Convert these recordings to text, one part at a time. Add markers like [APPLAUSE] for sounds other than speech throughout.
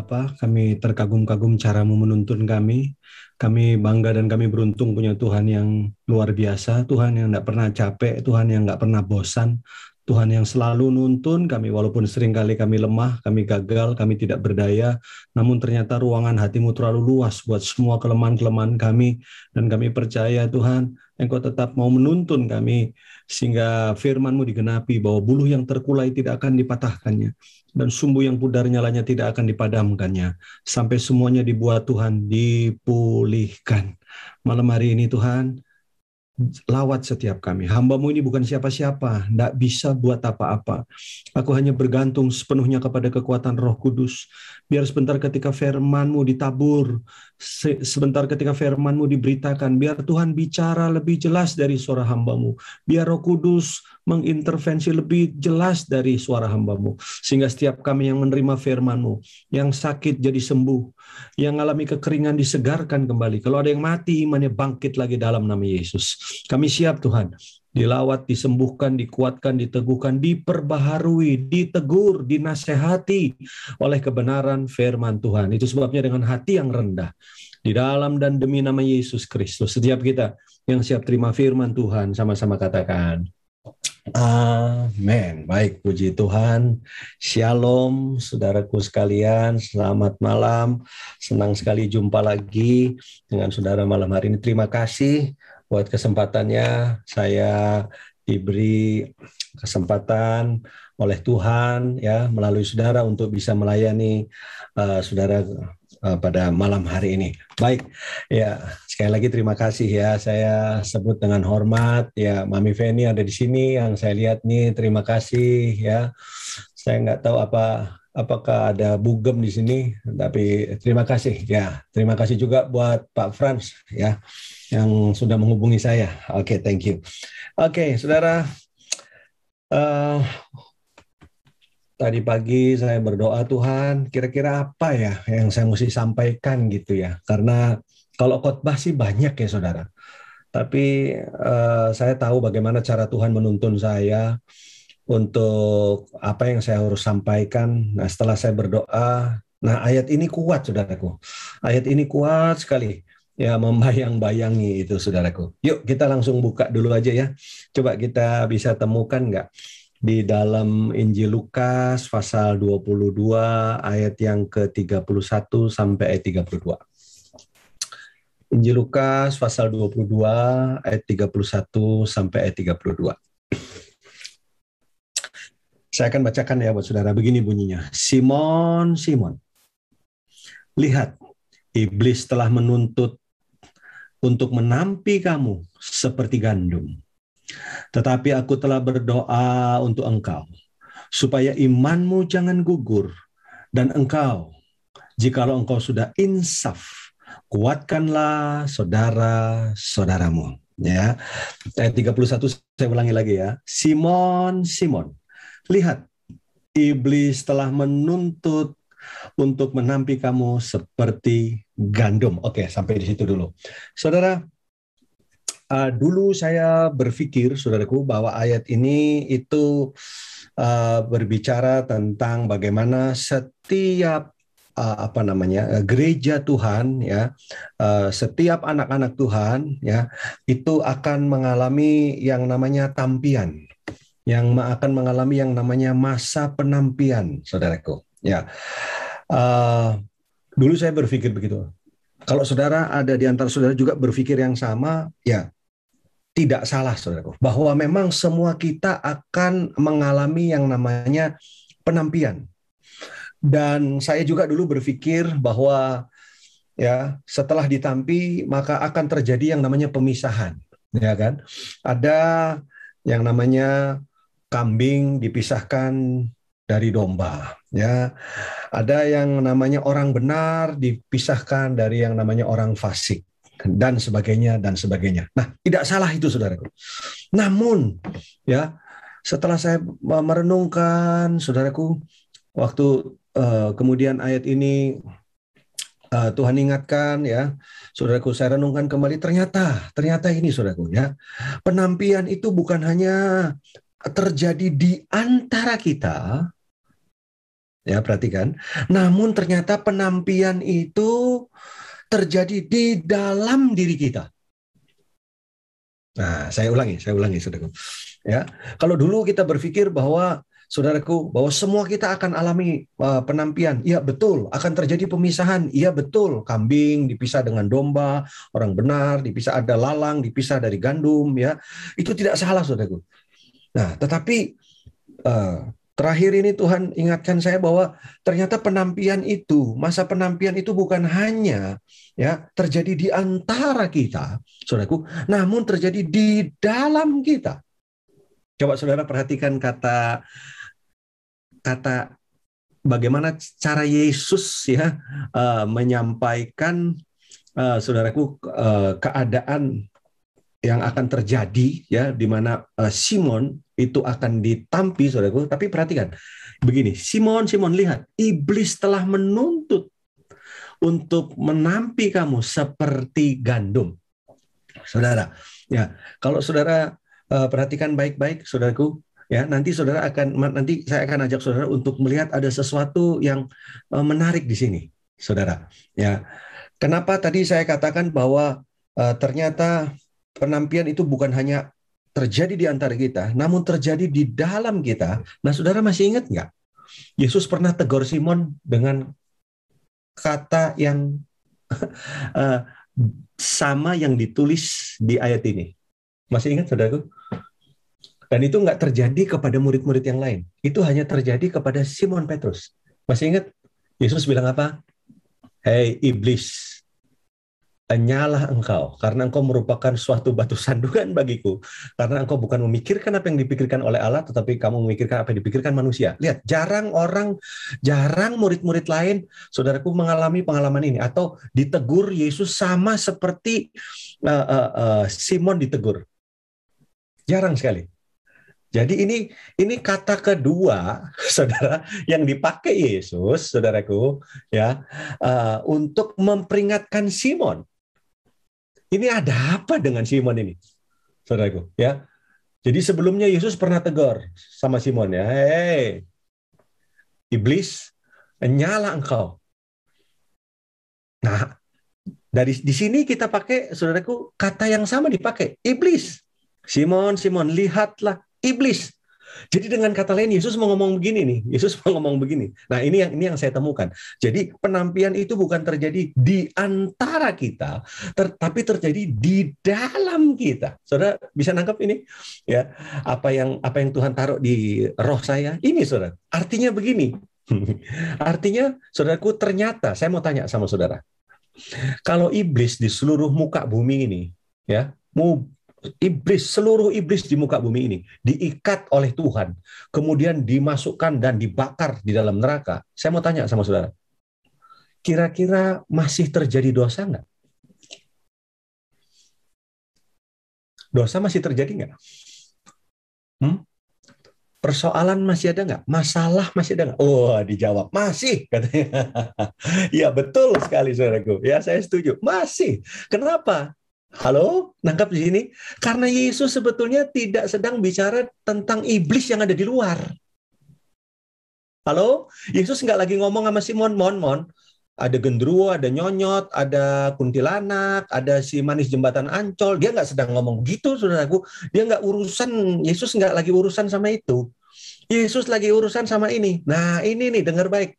Bapa, kami terkagum-kagum caramu menuntun kami. Kami bangga dan kami beruntung punya Tuhan yang luar biasa, Tuhan yang tidak pernah capek, Tuhan yang tidak pernah bosan, Tuhan yang selalu nuntun kami walaupun seringkali kami lemah, kami gagal, kami tidak berdaya, namun ternyata ruangan hatimu terlalu luas buat semua kelemahan-kelemahan kami dan kami percaya Tuhan Engkau tetap mau menuntun kami sehingga firmanmu digenapi bahwa buluh yang terkulai tidak akan dipatahkannya dan sumbu yang pudar nyalanya tidak akan dipadamkannya sampai semuanya dibuat Tuhan dipulihkan. Malam hari ini Tuhan, lawat setiap kami. Hambamu ini bukan siapa-siapa, tidak bisa buat apa-apa. Aku hanya bergantung sepenuhnya kepada kekuatan roh kudus. Biar sebentar ketika firmanmu ditabur, sebentar ketika firmanmu diberitakan, biar Tuhan bicara lebih jelas dari suara hambamu. Biar roh kudus mengintervensi lebih jelas dari suara hambamu. Sehingga setiap kami yang menerima firmanmu, yang sakit jadi sembuh, yang alami kekeringan disegarkan kembali. Kalau ada yang mati, imannya bangkit lagi dalam nama Yesus. Kami siap Tuhan, dilawat, disembuhkan, dikuatkan, diteguhkan, diperbaharui, ditegur, dinasehati oleh kebenaran firman Tuhan. Itu sebabnya dengan hati yang rendah, di dalam dan demi nama Yesus Kristus, setiap kita yang siap terima firman Tuhan, sama-sama katakan, Amin. Baik, puji Tuhan. Shalom, saudaraku sekalian. Selamat malam. Senang sekali jumpa lagi dengan saudara malam hari ini. Terima kasih buat kesempatannya. Saya diberi kesempatan oleh Tuhan ya melalui saudara untuk bisa melayani uh, saudara Eh, pada malam hari ini. Baik, ya sekali lagi terima kasih ya. Saya sebut dengan hormat ya Mami Feni ada di sini yang saya lihat nih. Terima kasih ya. Saya nggak tahu apa apakah ada bugem di sini tapi terima kasih ya terima kasih juga buat Pak Franz ya yang sudah menghubungi saya oke okay, thank you oke okay, saudara uh, tadi pagi saya berdoa Tuhan, kira-kira apa ya yang saya mesti sampaikan gitu ya. Karena kalau khotbah sih banyak ya saudara. Tapi uh, saya tahu bagaimana cara Tuhan menuntun saya untuk apa yang saya harus sampaikan. Nah setelah saya berdoa, nah ayat ini kuat saudaraku. Ayat ini kuat sekali. Ya, membayang-bayangi itu saudaraku. Yuk kita langsung buka dulu aja ya. Coba kita bisa temukan nggak di dalam Injil Lukas pasal 22 ayat yang ke-31 sampai ayat 32. Injil Lukas pasal 22 ayat 31 sampai ayat 32. Saya akan bacakan ya buat saudara begini bunyinya. Simon, Simon. Lihat, iblis telah menuntut untuk menampi kamu seperti gandum tetapi aku telah berdoa untuk engkau, supaya imanmu jangan gugur, dan engkau, jikalau engkau sudah insaf, kuatkanlah saudara-saudaramu. Ya, ayat 31 saya ulangi lagi ya. Simon, Simon, lihat, iblis telah menuntut untuk menampi kamu seperti gandum. Oke, sampai di situ dulu. Saudara, uh, dulu saya berpikir, saudaraku, bahwa ayat ini itu uh, berbicara tentang bagaimana setiap uh, apa namanya gereja Tuhan ya uh, setiap anak-anak Tuhan ya itu akan mengalami yang namanya tampian yang akan mengalami yang namanya masa penampian saudaraku ya uh, dulu saya berpikir begitu kalau saudara ada di antara saudara juga berpikir yang sama ya tidak salah, saudaraku, bahwa memang semua kita akan mengalami yang namanya penampian. Dan saya juga dulu berpikir bahwa ya setelah ditampi maka akan terjadi yang namanya pemisahan, ya kan? Ada yang namanya kambing dipisahkan dari domba, ya. Ada yang namanya orang benar dipisahkan dari yang namanya orang fasik dan sebagainya dan sebagainya. Nah, tidak salah itu saudaraku. Namun ya setelah saya merenungkan saudaraku waktu uh, kemudian ayat ini uh, Tuhan ingatkan ya, saudaraku saya renungkan kembali ternyata ternyata ini saudaraku ya penampian itu bukan hanya terjadi di antara kita ya perhatikan, namun ternyata penampian itu terjadi di dalam diri kita. Nah, saya ulangi, saya ulangi, saudaraku. Ya, kalau dulu kita berpikir bahwa saudaraku bahwa semua kita akan alami uh, penampian, iya betul, akan terjadi pemisahan, iya betul, kambing dipisah dengan domba, orang benar dipisah ada lalang, dipisah dari gandum, ya itu tidak salah, saudaraku. Nah, tetapi uh, Terakhir ini Tuhan ingatkan saya bahwa ternyata penampian itu, masa penampian itu bukan hanya ya terjadi di antara kita, Saudaraku, namun terjadi di dalam kita. Coba Saudara perhatikan kata kata bagaimana cara Yesus ya uh, menyampaikan uh, Saudaraku uh, keadaan yang akan terjadi ya di mana uh, Simon itu akan ditampi saudaraku tapi perhatikan begini Simon Simon lihat iblis telah menuntut untuk menampi kamu seperti gandum saudara ya kalau saudara eh, perhatikan baik-baik saudaraku ya nanti saudara akan nanti saya akan ajak saudara untuk melihat ada sesuatu yang eh, menarik di sini saudara ya kenapa tadi saya katakan bahwa uh, ternyata penampian itu bukan hanya terjadi di antara kita, namun terjadi di dalam kita. Nah, saudara masih ingat nggak? Yesus pernah tegur Simon dengan kata yang [LAUGHS] eh, sama yang ditulis di ayat ini. Masih ingat, saudaraku? Dan itu nggak terjadi kepada murid-murid yang lain. Itu hanya terjadi kepada Simon Petrus. Masih ingat? Yesus bilang apa? Hei iblis, Nyalah engkau, karena engkau merupakan suatu batu sandungan bagiku. Karena engkau bukan memikirkan apa yang dipikirkan oleh Allah, tetapi kamu memikirkan apa yang dipikirkan manusia. Lihat, jarang orang, jarang murid-murid lain, saudaraku mengalami pengalaman ini. Atau ditegur Yesus sama seperti uh, uh, uh, Simon ditegur. Jarang sekali. Jadi ini ini kata kedua, [LAUGHS] saudara, yang dipakai Yesus, saudaraku, ya, uh, untuk memperingatkan Simon ini ada apa dengan Simon ini? Saudaraku, ya. Jadi sebelumnya Yesus pernah tegur sama Simon ya, hey, iblis, nyala engkau." Nah, dari di sini kita pakai saudaraku kata yang sama dipakai, iblis. Simon, Simon, lihatlah iblis jadi dengan kata lain Yesus mau ngomong begini nih, Yesus mau ngomong begini. Nah, ini yang ini yang saya temukan. Jadi penampian itu bukan terjadi di antara kita, tetapi terjadi di dalam kita. Saudara bisa nangkap ini? Ya, apa yang apa yang Tuhan taruh di roh saya? Ini Saudara. Artinya begini. [LAUGHS] Artinya Saudaraku ternyata saya mau tanya sama Saudara. Kalau iblis di seluruh muka bumi ini, ya, mau iblis, seluruh iblis di muka bumi ini diikat oleh Tuhan, kemudian dimasukkan dan dibakar di dalam neraka. Saya mau tanya sama saudara, kira-kira masih terjadi dosa nggak? Dosa masih terjadi nggak? Hmm? Persoalan masih ada nggak? Masalah masih ada nggak? Oh, dijawab masih katanya. [LAUGHS] ya betul sekali saudaraku. Ya saya setuju. Masih. Kenapa? Halo, nangkap di sini? Karena Yesus sebetulnya tidak sedang bicara tentang iblis yang ada di luar. Halo, Yesus nggak lagi ngomong sama Simon, mon, mon. Ada genderuwo, ada nyonyot, ada kuntilanak, ada si manis jembatan Ancol. Dia nggak sedang ngomong gitu, saudaraku. Dia nggak urusan, Yesus nggak lagi urusan sama itu. Yesus lagi urusan sama ini. Nah, ini nih, dengar baik.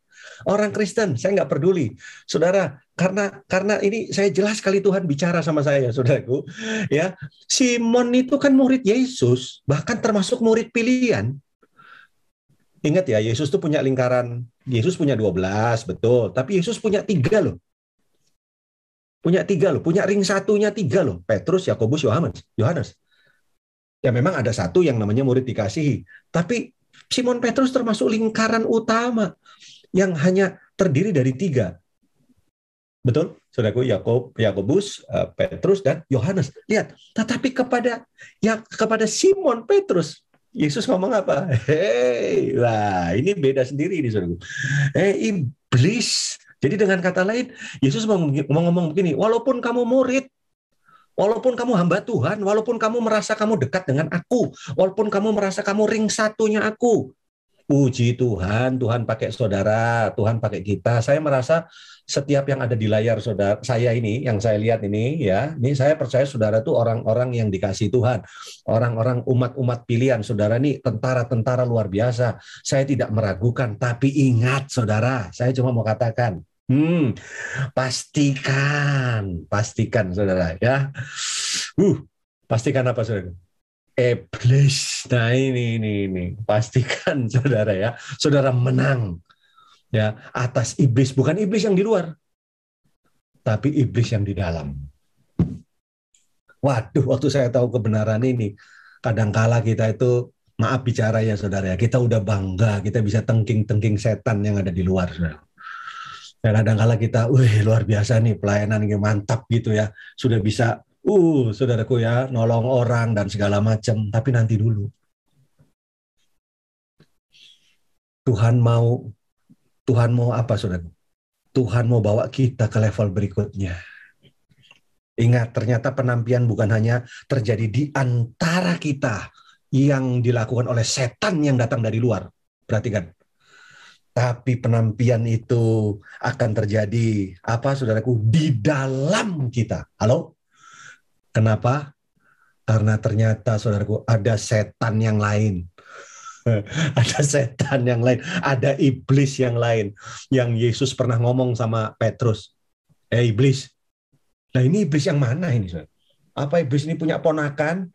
Orang Kristen, saya nggak peduli. Saudara, karena karena ini saya jelas sekali Tuhan bicara sama saya, saudaraku. Ya, Simon itu kan murid Yesus, bahkan termasuk murid pilihan. Ingat ya, Yesus tuh punya lingkaran. Yesus punya 12, betul. Tapi Yesus punya tiga loh. Punya tiga loh, punya ring satunya tiga loh. Petrus, Yakobus, Yohanes. Yohanes. Ya memang ada satu yang namanya murid dikasihi. Tapi Simon Petrus termasuk lingkaran utama yang hanya terdiri dari tiga. Betul? Saudaraku Yakob, Yakobus, eh, Petrus dan Yohanes. Lihat, tetapi kepada ya kepada Simon Petrus Yesus ngomong apa? [LAUGHS] Hei, lah ini beda sendiri ini saudaraku. Eh iblis. Jadi dengan kata lain, Yesus mau ngomong begini, walaupun kamu murid, walaupun kamu hamba Tuhan, walaupun kamu merasa kamu dekat dengan aku, walaupun kamu merasa kamu ring satunya aku, puji Tuhan, Tuhan pakai saudara, Tuhan pakai kita. Saya merasa setiap yang ada di layar saudara saya ini, yang saya lihat ini ya, ini saya percaya saudara tuh orang-orang yang dikasih Tuhan, orang-orang umat-umat pilihan saudara ini, tentara-tentara luar biasa. Saya tidak meragukan, tapi ingat saudara, saya cuma mau katakan, hmm, pastikan, pastikan saudara ya. Uh, pastikan apa saudara? Eh, Nah, ini, ini, ini. Pastikan, [LAUGHS] saudara ya. Saudara menang. Ya, atas iblis. Bukan iblis yang di luar. Tapi iblis yang di dalam. Waduh, waktu saya tahu kebenaran ini, kadangkala kita itu, maaf bicara ya saudara ya, kita udah bangga, kita bisa tengking-tengking setan yang ada di luar. Saudara. Dan kadang kita, wih luar biasa nih pelayanan yang mantap gitu ya, sudah bisa uh saudaraku ya nolong orang dan segala macam tapi nanti dulu Tuhan mau Tuhan mau apa saudaraku? Tuhan mau bawa kita ke level berikutnya Ingat, ternyata penampian bukan hanya terjadi di antara kita yang dilakukan oleh setan yang datang dari luar. Perhatikan. Tapi penampian itu akan terjadi apa saudaraku di dalam kita. Halo? Kenapa? Karena ternyata saudaraku ada setan yang lain. [LAUGHS] ada setan yang lain, ada iblis yang lain yang Yesus pernah ngomong sama Petrus. Eh iblis. Nah, ini iblis yang mana ini, Saudara? Apa iblis ini punya ponakan?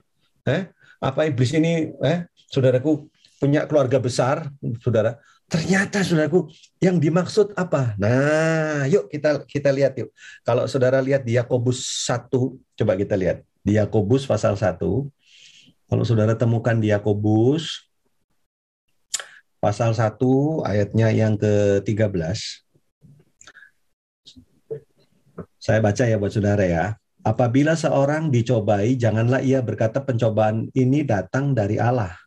Eh? Apa iblis ini eh saudaraku punya keluarga besar, Saudara? Ternyata saudaraku yang dimaksud apa? Nah, yuk kita kita lihat yuk. Kalau saudara lihat di Yakobus 1, coba kita lihat. Di Yakobus pasal 1. Kalau saudara temukan di Yakobus pasal 1 ayatnya yang ke-13. Saya baca ya buat saudara ya. Apabila seorang dicobai, janganlah ia berkata pencobaan ini datang dari Allah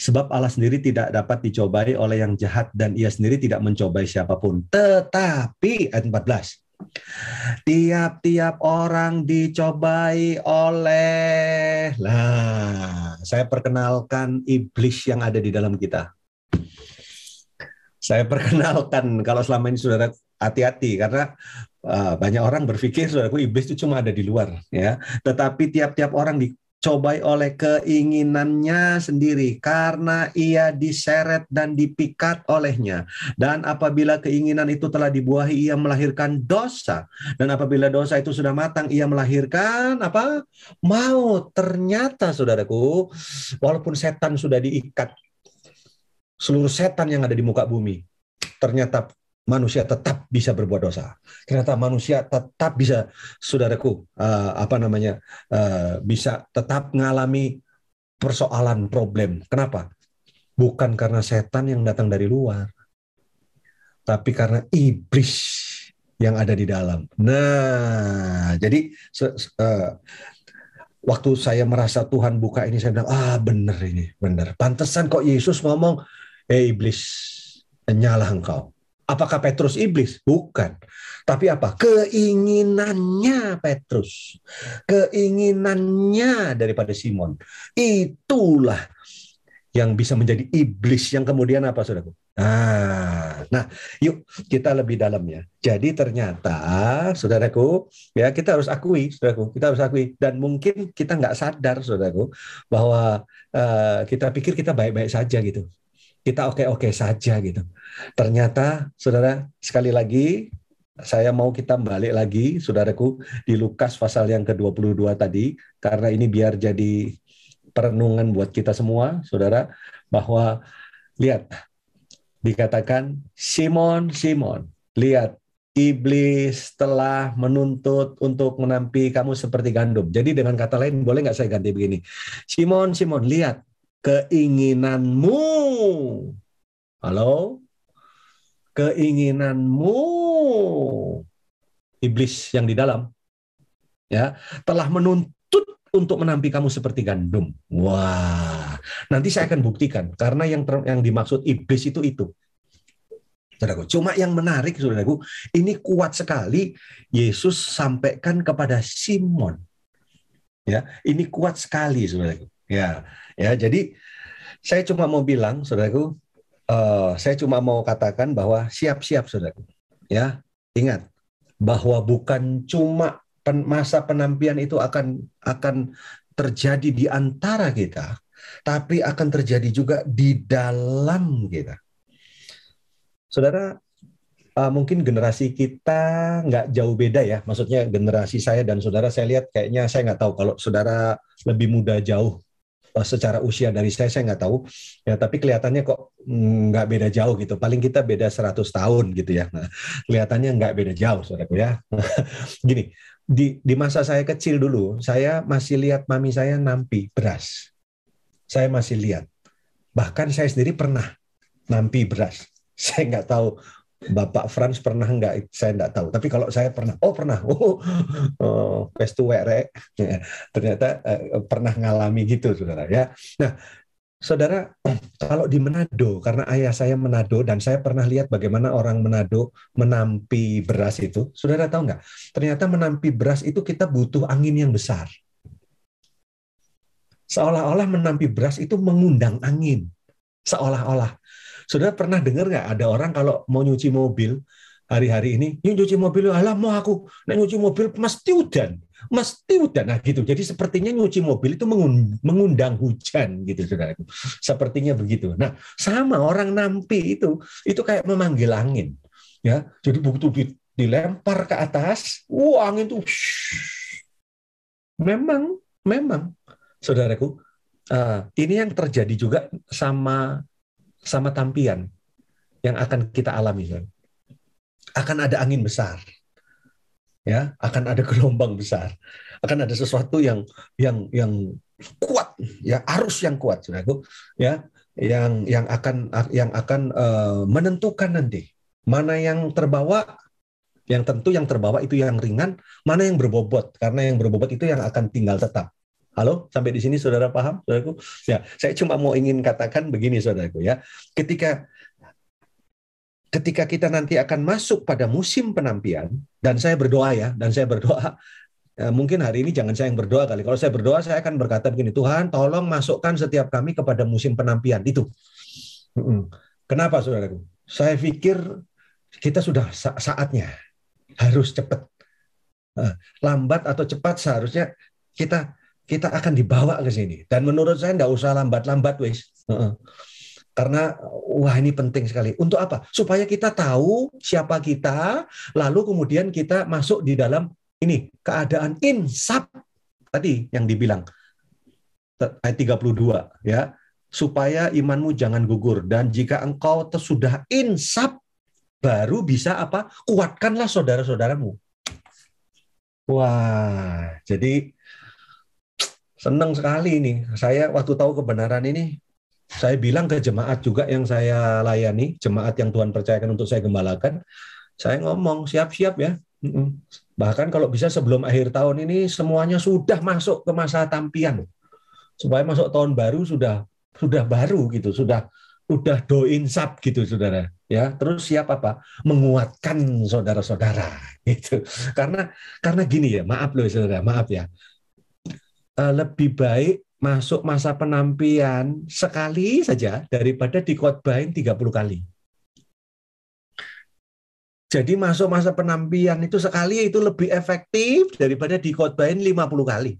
Sebab Allah sendiri tidak dapat dicobai oleh yang jahat dan ia sendiri tidak mencobai siapapun. Tetapi, ayat 14, tiap-tiap orang dicobai oleh, lah, saya perkenalkan iblis yang ada di dalam kita. Saya perkenalkan, kalau selama ini saudara hati-hati, karena eh, banyak orang berpikir saudaraku iblis itu cuma ada di luar ya tetapi tiap-tiap orang di, cobai oleh keinginannya sendiri karena ia diseret dan dipikat olehnya dan apabila keinginan itu telah dibuahi ia melahirkan dosa dan apabila dosa itu sudah matang ia melahirkan apa mau ternyata saudaraku walaupun setan sudah diikat seluruh setan yang ada di muka bumi ternyata manusia tetap bisa berbuat dosa. Ternyata manusia tetap bisa, saudaraku, uh, apa namanya, uh, bisa tetap mengalami persoalan problem. Kenapa? Bukan karena setan yang datang dari luar, tapi karena iblis yang ada di dalam. Nah, jadi uh, waktu saya merasa Tuhan buka ini saya bilang ah bener ini benar. Pantesan kok Yesus ngomong, eh iblis nyala engkau. Apakah Petrus iblis? Bukan. Tapi apa? Keinginannya Petrus. Keinginannya daripada Simon. Itulah yang bisa menjadi iblis yang kemudian apa Saudaraku? Ah, nah, yuk kita lebih dalam ya. Jadi ternyata, saudaraku, ya kita harus akui, saudaraku, kita harus akui. Dan mungkin kita nggak sadar, saudaraku, bahwa uh, kita pikir kita baik-baik saja gitu kita oke-oke saja gitu. Ternyata saudara sekali lagi saya mau kita balik lagi saudaraku di Lukas pasal yang ke-22 tadi karena ini biar jadi perenungan buat kita semua saudara bahwa lihat dikatakan Simon Simon lihat iblis telah menuntut untuk menampi kamu seperti gandum. Jadi dengan kata lain boleh nggak saya ganti begini? Simon Simon lihat keinginanmu. Halo? Keinginanmu. Iblis yang di dalam ya telah menuntut untuk menampi kamu seperti gandum. Wah, nanti saya akan buktikan karena yang ter, yang dimaksud iblis itu itu. Saudaraku, cuma yang menarik saudaraku, ini kuat sekali Yesus sampaikan kepada Simon. Ya, ini kuat sekali saudaraku. Ya, Ya, jadi saya cuma mau bilang, saudaraku, uh, saya cuma mau katakan bahwa siap-siap, saudaraku. Ya, ingat bahwa bukan cuma pen, masa penampian itu akan akan terjadi di antara kita, tapi akan terjadi juga di dalam kita. Saudara, uh, mungkin generasi kita nggak jauh beda ya. Maksudnya generasi saya dan saudara, saya lihat kayaknya saya nggak tahu kalau saudara lebih muda jauh. Eh, secara usia dari saya saya nggak tahu ya tapi kelihatannya kok mm, nggak beda jauh gitu paling kita beda 100 tahun gitu ya nah, kelihatannya nggak beda jauh saudaraku ya [LAUGHS] gini di di masa saya kecil dulu saya masih lihat mami saya nampi beras saya masih lihat bahkan saya sendiri pernah nampi beras [LAUGHS] saya nggak tahu Bapak Franz pernah nggak? Saya nggak tahu. Tapi kalau saya pernah, oh pernah. [LAUGHS] Oh, oh pestu ya, ternyata eh, pernah ngalami gitu, saudara. Ya. Nah, saudara, [CLEARS THROAT] kalau di Manado, karena ayah saya Manado dan saya pernah lihat bagaimana orang Manado menampi beras itu. Saudara tahu nggak? Ternyata menampi beras itu kita butuh angin yang besar. Seolah-olah menampi beras itu mengundang angin. Seolah-olah Saudara pernah dengar nggak ada orang kalau mau nyuci mobil hari-hari ini, nyuci mobil, alah mau aku, nah, nyuci mobil mesti hujan, mesti hujan. Nah gitu, jadi sepertinya nyuci mobil itu mengundang hujan gitu saudara. Sepertinya begitu. Nah sama orang nampi itu, itu kayak memanggil angin. ya Jadi begitu dilempar ke atas, wah angin tuh, memang, memang, saudaraku, uh, ini yang terjadi juga sama sama tampian yang akan kita alami. Kan? Akan ada angin besar, ya, akan ada gelombang besar, akan ada sesuatu yang yang yang kuat, ya, arus yang kuat, saudaraku, ya, yang yang akan yang akan eh, menentukan nanti mana yang terbawa yang tentu yang terbawa itu yang ringan, mana yang berbobot karena yang berbobot itu yang akan tinggal tetap. Halo, sampai di sini saudara paham, saudaraku? Ya, saya cuma mau ingin katakan begini, saudaraku ya. Ketika ketika kita nanti akan masuk pada musim penampian dan saya berdoa ya, dan saya berdoa eh, mungkin hari ini jangan saya yang berdoa kali. Kalau saya berdoa saya akan berkata begini, Tuhan tolong masukkan setiap kami kepada musim penampian itu. Kenapa saudaraku? Saya pikir kita sudah saatnya harus cepat. Eh, lambat atau cepat seharusnya kita kita akan dibawa ke sini. Dan menurut saya tidak usah lambat-lambat, wes. Karena wah ini penting sekali. Untuk apa? Supaya kita tahu siapa kita, lalu kemudian kita masuk di dalam ini keadaan insaf tadi yang dibilang ayat 32 ya supaya imanmu jangan gugur dan jika engkau sudah insaf baru bisa apa kuatkanlah saudara-saudaramu wah jadi senang sekali ini. Saya waktu tahu kebenaran ini, saya bilang ke jemaat juga yang saya layani, jemaat yang Tuhan percayakan untuk saya gembalakan, saya ngomong siap-siap ya. Bahkan kalau bisa sebelum akhir tahun ini semuanya sudah masuk ke masa tampian. Supaya masuk tahun baru sudah sudah baru gitu, sudah sudah do insap gitu saudara ya terus siapa apa menguatkan saudara-saudara gitu karena karena gini ya maaf loh saudara maaf ya Eh, lebih baik masuk masa penampian sekali saja daripada dikotbahin 30 kali. Jadi masuk masa penampian itu sekali itu lebih efektif daripada dikotbahin 50 kali.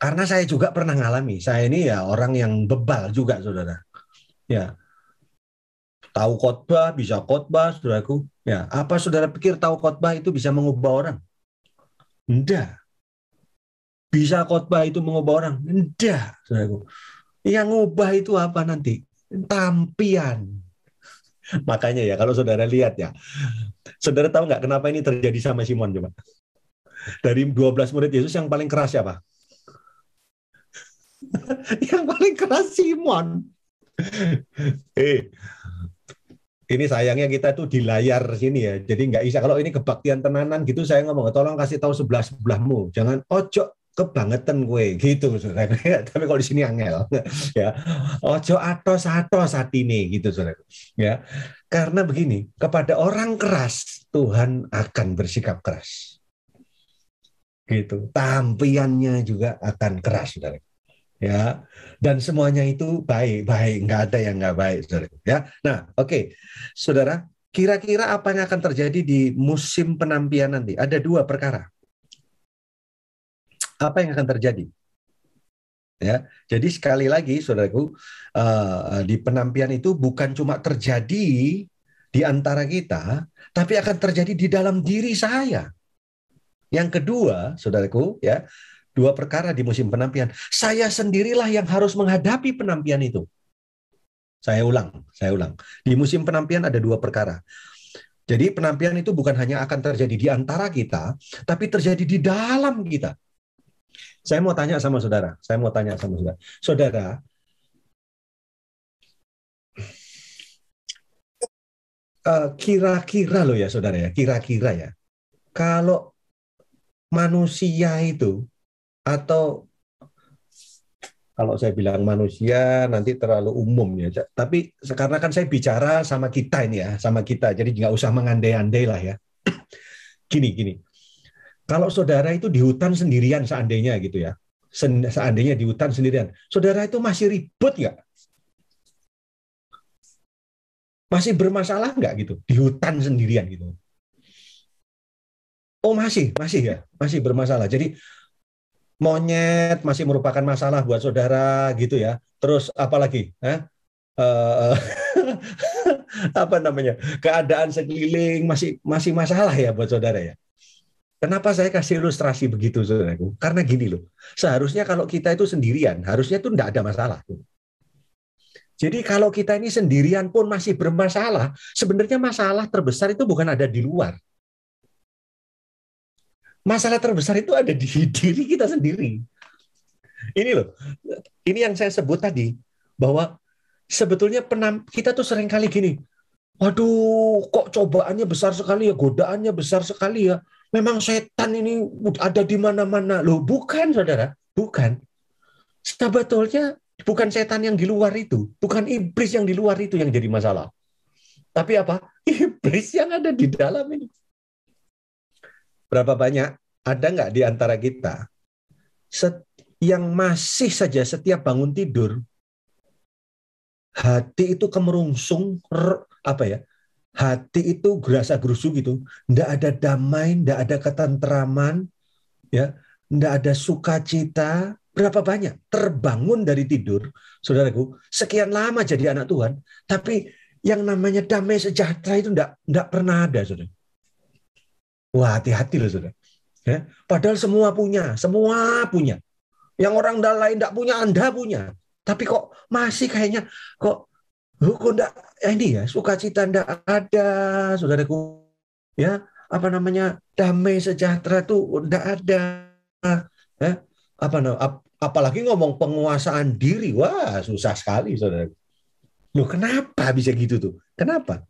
Karena saya juga pernah ngalami. Saya ini ya orang yang bebal juga, saudara. Ya, tahu khotbah bisa khotbah, saudaraku. Ya, apa saudara pikir tahu khotbah itu bisa mengubah orang? Enggak. Bisa khotbah itu mengubah orang? Enggak, Yang ngubah itu apa nanti? Tampian. [LAUGHS] Makanya ya, kalau saudara lihat ya, saudara tahu nggak kenapa ini terjadi sama Simon coba? Dari 12 murid Yesus yang paling keras siapa? [LAUGHS] yang paling keras Simon. eh, ini sayangnya kita tuh di layar sini ya. Jadi nggak bisa kalau ini kebaktian tenanan gitu saya ngomong tolong kasih tahu sebelah sebelahmu. Jangan ojo kebangetan gue gitu saudara. [LAUGHS] Tapi kalau di sini angel [LAUGHS] ya. Ojo atau satu saat ini gitu saudara. Ya. Karena begini, kepada orang keras Tuhan akan bersikap keras. Gitu. Tampiannya juga akan keras saudara ya dan semuanya itu baik baik nggak ada yang nggak baik saudara ya nah oke okay. saudara kira-kira apa yang akan terjadi di musim penampian nanti ada dua perkara apa yang akan terjadi ya jadi sekali lagi saudaraku uh, di penampian itu bukan cuma terjadi di antara kita tapi akan terjadi di dalam diri saya yang kedua saudaraku ya dua perkara di musim penampian. Saya sendirilah yang harus menghadapi penampian itu. Saya ulang, saya ulang. Di musim penampian ada dua perkara. Jadi penampian itu bukan hanya akan terjadi di antara kita, tapi terjadi di dalam kita. Saya mau tanya sama saudara, saya mau tanya sama saudara. Saudara, eh, kira-kira loh ya saudara ya, kira-kira ya, kalau manusia itu atau kalau saya bilang manusia nanti terlalu umum ya. Tapi karena kan saya bicara sama kita ini ya, sama kita. Jadi nggak usah mengandai-andai lah ya. [CLEARS THROAT] gini gini. Kalau saudara itu di hutan sendirian seandainya gitu ya. Seandainya di hutan sendirian, saudara itu masih ribut nggak? Masih bermasalah nggak gitu di hutan sendirian gitu? Oh masih, masih ya, masih bermasalah. Jadi monyet masih merupakan masalah buat saudara gitu ya. Terus apalagi? Eh? Uh, [LAUGHS] apa namanya? Keadaan sekeliling masih masih masalah ya buat saudara ya. Kenapa saya kasih ilustrasi begitu saudaraku? Karena gini loh. Seharusnya kalau kita itu sendirian, harusnya itu tidak ada masalah. Jadi kalau kita ini sendirian pun masih bermasalah, sebenarnya masalah terbesar itu bukan ada di luar, masalah terbesar itu ada di [LAUGHS] diri kita sendiri. Ini loh, ini yang saya sebut tadi bahwa sebetulnya penam, kita tuh sering kali gini, waduh kok cobaannya besar sekali ya, godaannya besar sekali ya. Memang setan ini ada di mana-mana. Loh, bukan saudara, bukan. Sebetulnya bukan setan yang di luar itu, bukan iblis yang di luar itu yang jadi masalah. Tapi apa? [LAUGHS] Iblis yang ada di dalam ini berapa banyak ada nggak di antara kita yang masih saja setiap bangun tidur hati itu kemerungsung apa ya hati itu gerasa gerusu gitu ndak ada damai ndak ada ketentraman ya ndak ada sukacita berapa banyak terbangun dari tidur saudaraku sekian lama jadi anak Tuhan tapi yang namanya damai sejahtera itu ndak ndak pernah ada saudara Wah, hati-hati loh Saudara. Ya, padahal semua punya, semua punya. Yang orang lain tidak punya, Anda punya. Tapi kok masih kayaknya kok hukum enggak ya eh, ini ya, sukacita enggak ada, Saudaraku. Ya, apa namanya? damai sejahtera tuh enggak ada. Ya, apa ap, apalagi ngomong penguasaan diri, wah susah sekali Saudara. Loh, kenapa bisa gitu tuh? Kenapa?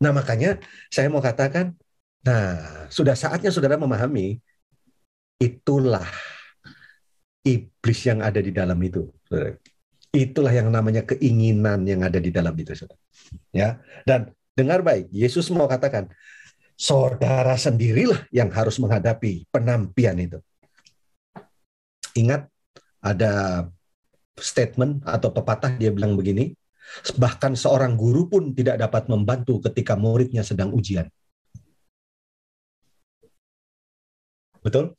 Nah, makanya saya mau katakan Nah, sudah saatnya saudara memahami itulah iblis yang ada di dalam itu. Itulah yang namanya keinginan yang ada di dalam itu, saudara. Ya, dan dengar baik, Yesus mau katakan, saudara sendirilah yang harus menghadapi penampian itu. Ingat ada statement atau pepatah dia bilang begini, bahkan seorang guru pun tidak dapat membantu ketika muridnya sedang ujian. betul?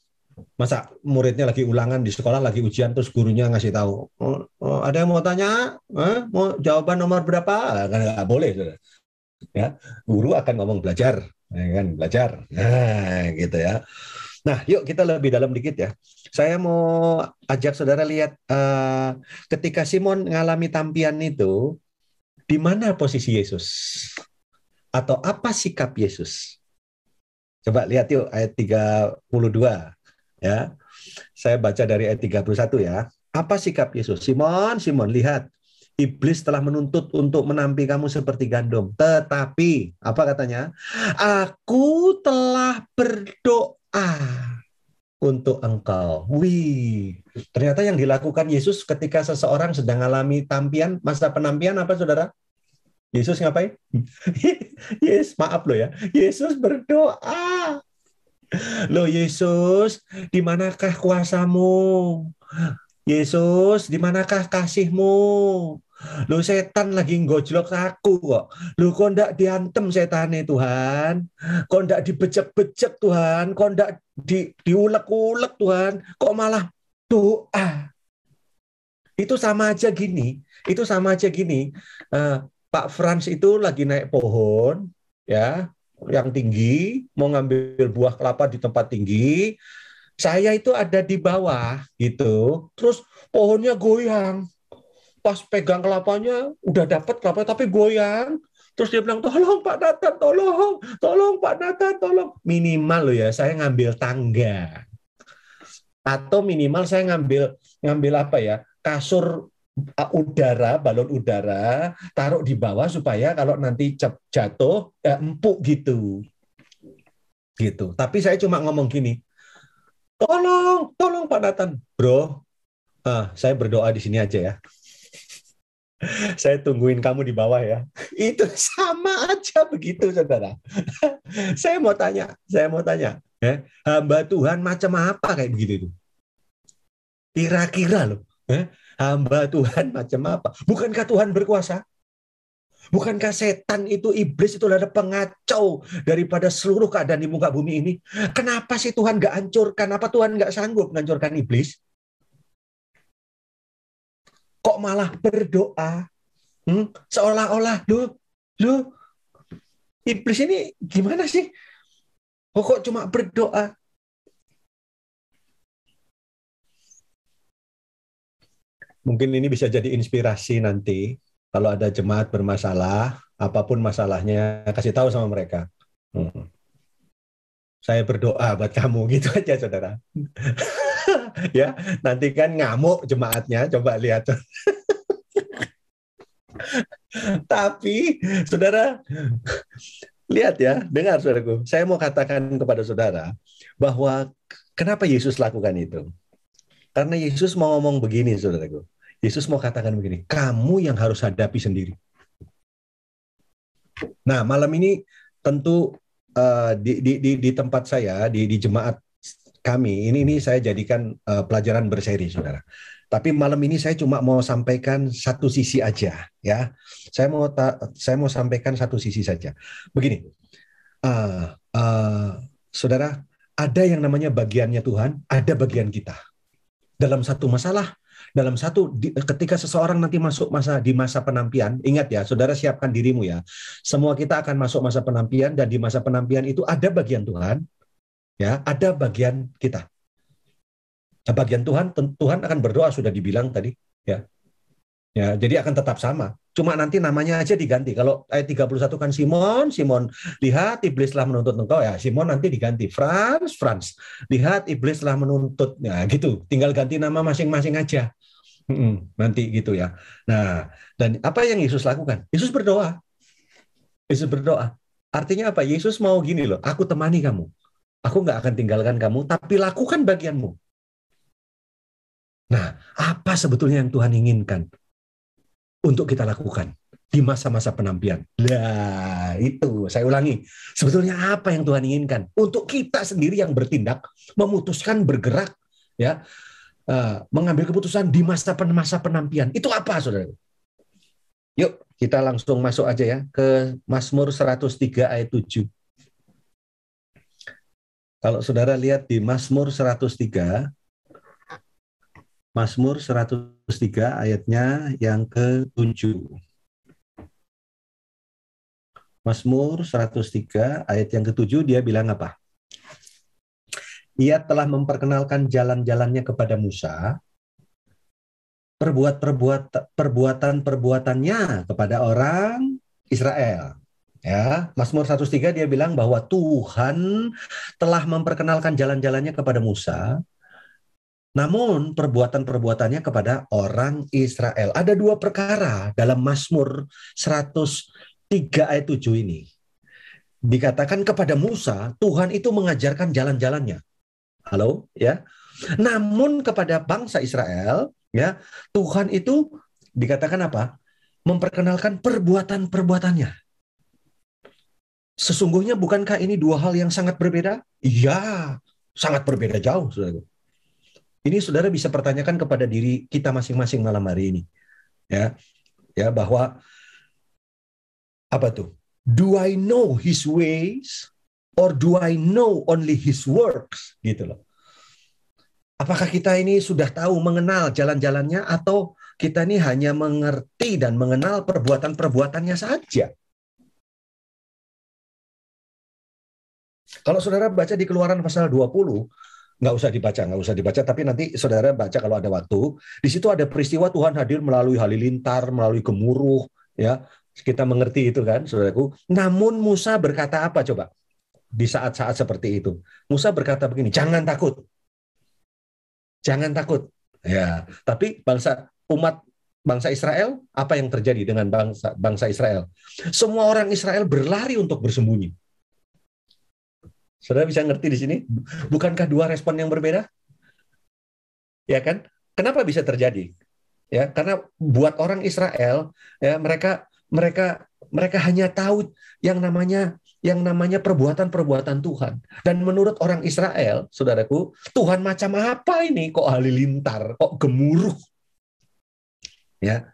Masa muridnya lagi ulangan di sekolah, lagi ujian, terus gurunya ngasih tahu, oh, oh, ada yang mau tanya, eh, mau jawaban nomor berapa? Kan nggak boleh, ya. Guru akan ngomong belajar, ya kan belajar, nah, gitu ya. Nah, yuk kita lebih dalam dikit ya. Saya mau ajak saudara lihat uh, ketika Simon mengalami tampian itu, di mana posisi Yesus atau apa sikap Yesus? Coba lihat yuk ayat 32 ya. Saya baca dari ayat 31 ya. Apa sikap Yesus? Simon, Simon, lihat. Iblis telah menuntut untuk menampi kamu seperti gandum. Tetapi, apa katanya? Aku telah berdoa untuk engkau. Wih, ternyata yang dilakukan Yesus ketika seseorang sedang alami tampian, masa penampian apa saudara? Yesus ngapain? [LAUGHS] yes, maaf lo ya. Yesus berdoa. Lo Yesus, di manakah kuasamu? Yesus, di manakah kasihmu? Lo setan lagi ngojlok aku kok. Loh kok ndak diantem setannya Tuhan? Kok ndak dibecek-becek Tuhan? Kok ndak di, diulek-ulek Tuhan? Kok malah doa? Itu sama aja gini. Itu sama aja gini. Uh, Pak Frans itu lagi naik pohon ya yang tinggi mau ngambil buah kelapa di tempat tinggi saya itu ada di bawah gitu terus pohonnya goyang pas pegang kelapanya udah dapat kelapa tapi goyang terus dia bilang tolong Pak Nathan tolong tolong Pak Nathan tolong minimal lo ya saya ngambil tangga atau minimal saya ngambil ngambil apa ya kasur Eh, udara, balon udara, taruh di bawah supaya kalau nanti jatuh eh, empuk gitu. Gitu. Tapi saya cuma ngomong gini, tolong, tolong Pak Nathan, bro. Ah, saya berdoa di sini aja ya. [LAUGHS] saya tungguin kamu di bawah ya. [LAUGHS] Itu sama aja begitu, saudara. [LAUGHS] saya mau tanya, saya mau tanya, eh, hamba Tuhan macam apa kayak begitu itu? Kira-kira loh. Eh, Hamba Tuhan macam apa? Bukankah Tuhan berkuasa? Bukankah setan itu iblis itu adalah pengacau daripada seluruh keadaan di muka bumi ini? Kenapa sih Tuhan gak hancurkan? Apa Tuhan gak sanggup menghancurkan iblis? Kok malah berdoa? Hmm? Seolah-olah, lu, lu, iblis ini gimana sih? Oh, kok cuma berdoa? mungkin ini bisa jadi inspirasi nanti kalau ada jemaat bermasalah apapun masalahnya kasih tahu sama mereka hmm. saya berdoa buat kamu [LAUGHS] gitu aja saudara [LAUGHS] ya nanti kan ngamuk jemaatnya coba lihat [LAUGHS] tapi saudara lihat ya dengar saudaraku saya mau katakan kepada saudara bahwa kenapa Yesus lakukan itu karena Yesus mau ngomong begini saudaraku Yesus mau katakan begini, kamu yang harus hadapi sendiri. Nah, malam ini tentu uh, di, di, di, di tempat saya, di, di jemaat kami, ini, ini saya jadikan uh, pelajaran berseri, saudara. Tapi malam ini saya cuma mau sampaikan satu sisi aja, ya. Saya mau ta, saya mau sampaikan satu sisi saja. Begini, uh, uh, saudara, ada yang namanya bagiannya Tuhan, ada bagian kita dalam satu masalah dalam satu di, ketika seseorang nanti masuk masa di masa penampian, ingat ya, saudara siapkan dirimu ya. Semua kita akan masuk masa penampian dan di masa penampian itu ada bagian Tuhan, ya, ada bagian kita. Nah, bagian Tuhan, Tuhan akan berdoa sudah dibilang tadi, ya. Ya, jadi akan tetap sama. Cuma nanti namanya aja diganti. Kalau ayat 31 kan Simon, Simon, lihat Iblis telah menuntut engkau ya. Simon nanti diganti Franz, Franz. Lihat Iblis telah menuntut. ya gitu. Tinggal ganti nama masing-masing aja nanti gitu ya. Nah, dan apa yang Yesus lakukan? Yesus berdoa. Yesus berdoa. Artinya apa? Yesus mau gini loh, aku temani kamu. Aku nggak akan tinggalkan kamu, tapi lakukan bagianmu. Nah, apa sebetulnya yang Tuhan inginkan untuk kita lakukan di masa-masa penampian? Nah, itu saya ulangi. Sebetulnya apa yang Tuhan inginkan untuk kita sendiri yang bertindak, memutuskan bergerak, ya uh, mengambil keputusan di masa pen masa penampian. Itu apa, saudara? Yuk, kita langsung masuk aja ya ke Mazmur 103 ayat 7. Kalau saudara lihat di Mazmur 103, Mazmur 103 ayatnya yang ke-7. Mazmur 103 ayat yang ke-7 dia bilang apa? ia telah memperkenalkan jalan-jalannya kepada Musa, perbuatan-perbuatannya kepada orang Israel. Ya, Mazmur 103 dia bilang bahwa Tuhan telah memperkenalkan jalan-jalannya kepada Musa, namun perbuatan-perbuatannya kepada orang Israel. Ada dua perkara dalam Mazmur 103 ayat 7 ini. Dikatakan kepada Musa, Tuhan itu mengajarkan jalan-jalannya. Halo, ya. Namun kepada bangsa Israel, ya, Tuhan itu dikatakan apa? Memperkenalkan perbuatan-perbuatannya. Sesungguhnya bukankah ini dua hal yang sangat berbeda? Iya, sangat berbeda jauh, Saudara. Ini Saudara bisa pertanyakan kepada diri kita masing-masing malam hari ini. Ya. Ya, bahwa apa tuh? Do I know his ways? or do I know only his works gitu loh. Apakah kita ini sudah tahu mengenal jalan-jalannya atau kita ini hanya mengerti dan mengenal perbuatan-perbuatannya saja? Kalau saudara baca di Keluaran pasal 20, nggak usah dibaca, nggak usah dibaca. Tapi nanti saudara baca kalau ada waktu. Di situ ada peristiwa Tuhan hadir melalui halilintar, melalui gemuruh, ya. Kita mengerti itu kan, saudaraku. Namun Musa berkata apa coba? di saat-saat seperti itu. Musa berkata begini, jangan takut. Jangan takut. Ya, tapi bangsa umat bangsa Israel, apa yang terjadi dengan bangsa bangsa Israel? Semua orang Israel berlari untuk bersembunyi. Saudara bisa ngerti di sini? Bukankah dua respon yang berbeda? Ya kan? Kenapa bisa terjadi? Ya, karena buat orang Israel, ya mereka mereka mereka hanya tahu yang namanya yang namanya perbuatan-perbuatan Tuhan. Dan menurut orang Israel, saudaraku, Tuhan macam apa ini? Kok halilintar, kok gemuruh? Ya.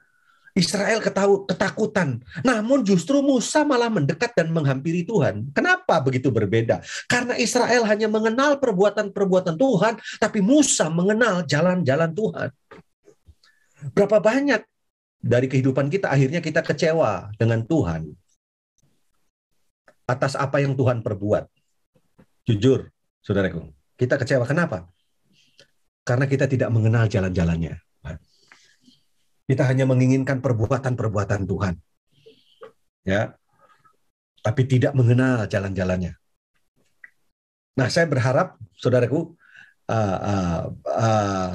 Israel ketahu, ketakutan. Namun justru Musa malah mendekat dan menghampiri Tuhan. Kenapa begitu berbeda? Karena Israel hanya mengenal perbuatan-perbuatan Tuhan, tapi Musa mengenal jalan-jalan Tuhan. Berapa banyak dari kehidupan kita akhirnya kita kecewa dengan Tuhan atas apa yang Tuhan perbuat. Jujur, saudaraku, kita kecewa. Kenapa? Karena kita tidak mengenal jalan-jalannya. Kita hanya menginginkan perbuatan-perbuatan Tuhan. Ya. Tapi tidak mengenal jalan-jalannya. Nah, saya berharap saudaraku uh, uh, uh,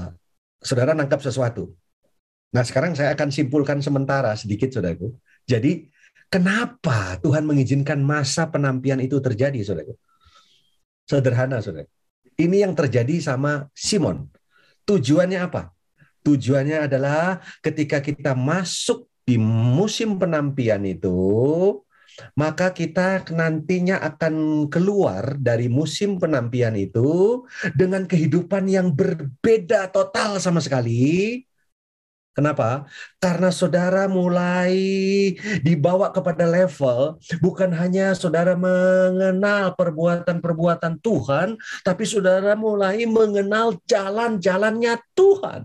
saudara nangkap sesuatu. Nah, sekarang saya akan simpulkan sementara sedikit saudaraku. Jadi Kenapa Tuhan mengizinkan masa penampian itu terjadi, saudara? Sederhana, saudara. Ini yang terjadi sama Simon. Tujuannya apa? Tujuannya adalah ketika kita masuk di musim penampian itu, maka kita nantinya akan keluar dari musim penampian itu dengan kehidupan yang berbeda total sama sekali Kenapa? Karena saudara mulai dibawa kepada level bukan hanya saudara mengenal perbuatan-perbuatan Tuhan, tapi saudara mulai mengenal jalan-jalannya Tuhan.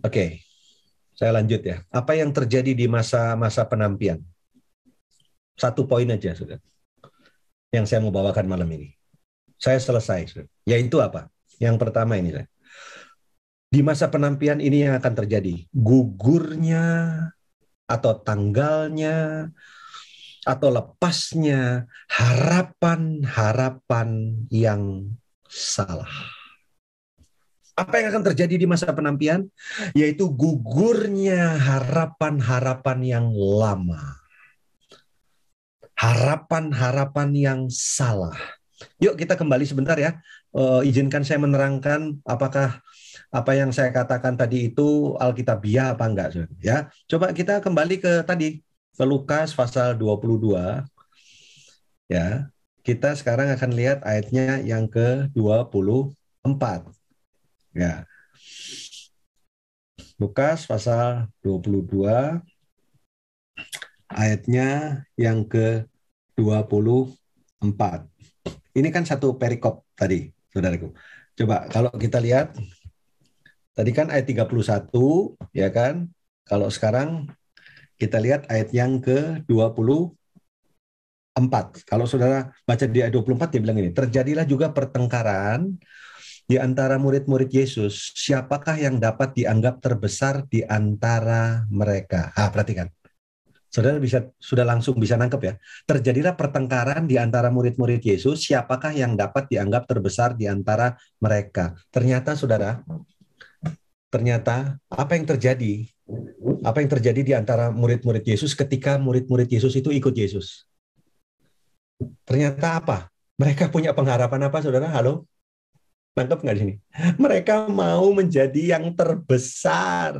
Oke, okay. saya lanjut ya. Apa yang terjadi di masa-masa penampian? Satu poin aja, sudah. Yang saya mau bawakan malam ini saya selesai. Yaitu apa? Yang pertama ini. Saya. Di masa penampian ini yang akan terjadi. Gugurnya atau tanggalnya atau lepasnya harapan-harapan yang salah. Apa yang akan terjadi di masa penampian? Yaitu gugurnya harapan-harapan yang lama. Harapan-harapan yang salah Yuk kita kembali sebentar ya. E, izinkan saya menerangkan apakah apa yang saya katakan tadi itu alkitabiah apa enggak ya. Coba kita kembali ke tadi ke Lukas pasal 22 ya. Kita sekarang akan lihat ayatnya yang ke-24. Ya. Lukas pasal 22 ayatnya yang ke-24. Ini kan satu perikop tadi, saudaraku. Coba kalau kita lihat, tadi kan ayat 31, ya kan? Kalau sekarang kita lihat ayat yang ke-24. Kalau saudara baca di ayat 24, dia bilang ini, terjadilah juga pertengkaran di antara murid-murid Yesus, siapakah yang dapat dianggap terbesar di antara mereka? Ah, perhatikan saudara bisa sudah langsung bisa nangkep ya. Terjadilah pertengkaran di antara murid-murid Yesus, siapakah yang dapat dianggap terbesar di antara mereka. Ternyata saudara, ternyata apa yang terjadi? Apa yang terjadi di antara murid-murid Yesus ketika murid-murid Yesus itu ikut Yesus? Ternyata apa? Mereka punya pengharapan apa saudara? Halo? Nangkep nggak di sini? Mereka mau menjadi yang terbesar.